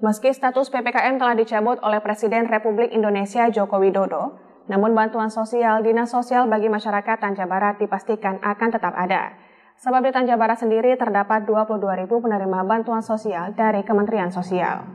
Meski status PPKM telah dicabut oleh Presiden Republik Indonesia Joko Widodo, namun bantuan sosial Dinas Sosial bagi masyarakat Tanja Barat dipastikan akan tetap ada. Sebab di Tanja Barat sendiri terdapat 22.000 penerima bantuan sosial dari Kementerian Sosial.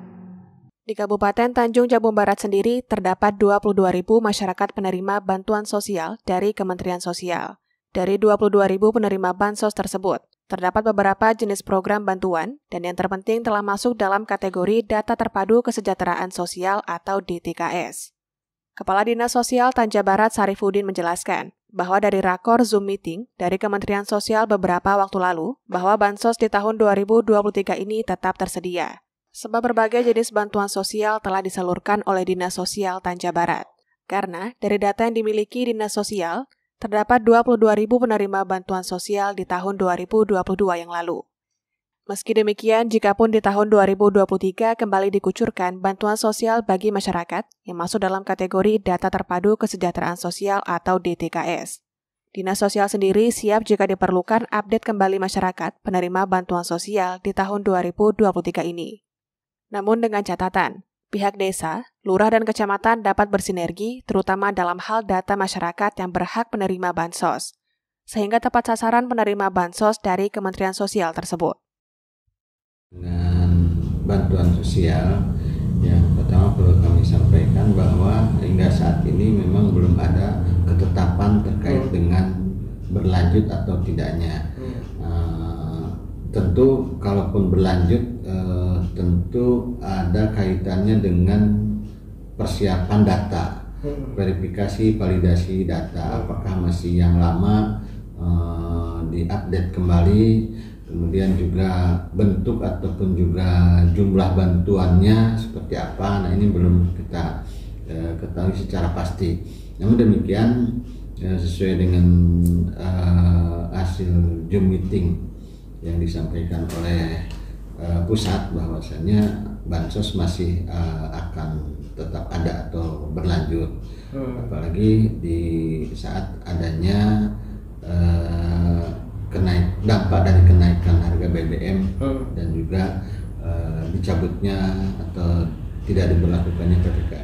Di Kabupaten Tanjung Jabung Barat sendiri terdapat 22.000 masyarakat penerima bantuan sosial dari Kementerian Sosial. Dari 22.000 penerima bansos tersebut, Terdapat beberapa jenis program bantuan, dan yang terpenting telah masuk dalam kategori Data Terpadu Kesejahteraan Sosial atau DTKS. Kepala Dinas Sosial Tanja Barat Sarifudin menjelaskan bahwa dari rakor Zoom meeting dari Kementerian Sosial beberapa waktu lalu bahwa bansos di tahun 2023 ini tetap tersedia. Sebab berbagai jenis bantuan sosial telah disalurkan oleh Dinas Sosial Tanja Barat. Karena dari data yang dimiliki Dinas Sosial, terdapat 22.000 penerima bantuan sosial di tahun 2022 yang lalu. Meski demikian, jikapun di tahun 2023 kembali dikucurkan bantuan sosial bagi masyarakat yang masuk dalam kategori Data Terpadu Kesejahteraan Sosial atau DTKS. Dinas Sosial sendiri siap jika diperlukan update kembali masyarakat penerima bantuan sosial di tahun 2023 ini. Namun dengan catatan, pihak desa, lurah dan kecamatan dapat bersinergi terutama dalam hal data masyarakat yang berhak menerima bansos, sehingga tepat sasaran penerima bansos dari Kementerian Sosial tersebut. Dengan bantuan sosial, ya pertama perlu kami sampaikan bahwa hingga saat ini memang belum ada ketetapan terkait hmm. dengan berlanjut atau tidaknya. Uh, tentu kalaupun berlanjut uh, tentu ada kaitannya dengan persiapan data, hmm. verifikasi validasi data hmm. apakah masih yang lama uh, diupdate kembali, kemudian juga bentuk ataupun juga jumlah bantuannya seperti apa. Nah, ini belum kita uh, ketahui secara pasti. Namun demikian uh, sesuai dengan uh, hasil Zoom meeting yang disampaikan oleh uh, pusat bahwasannya bansos masih uh, akan tetap ada atau berlanjut hmm. apalagi di saat adanya uh, kenaik dampak dari kenaikan harga BBM hmm. dan juga uh, dicabutnya atau tidak diberlakukannya ketika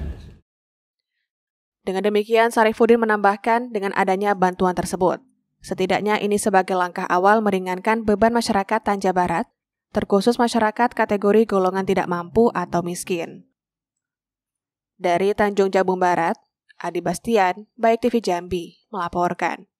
dengan demikian, Sarifudin menambahkan dengan adanya bantuan tersebut. Setidaknya ini sebagai langkah awal meringankan beban masyarakat Tanja Barat terkhusus masyarakat kategori golongan tidak mampu atau miskin. Dari Tanjung Jabung Barat, Adi Bastian, Baik TV Jambi, melaporkan.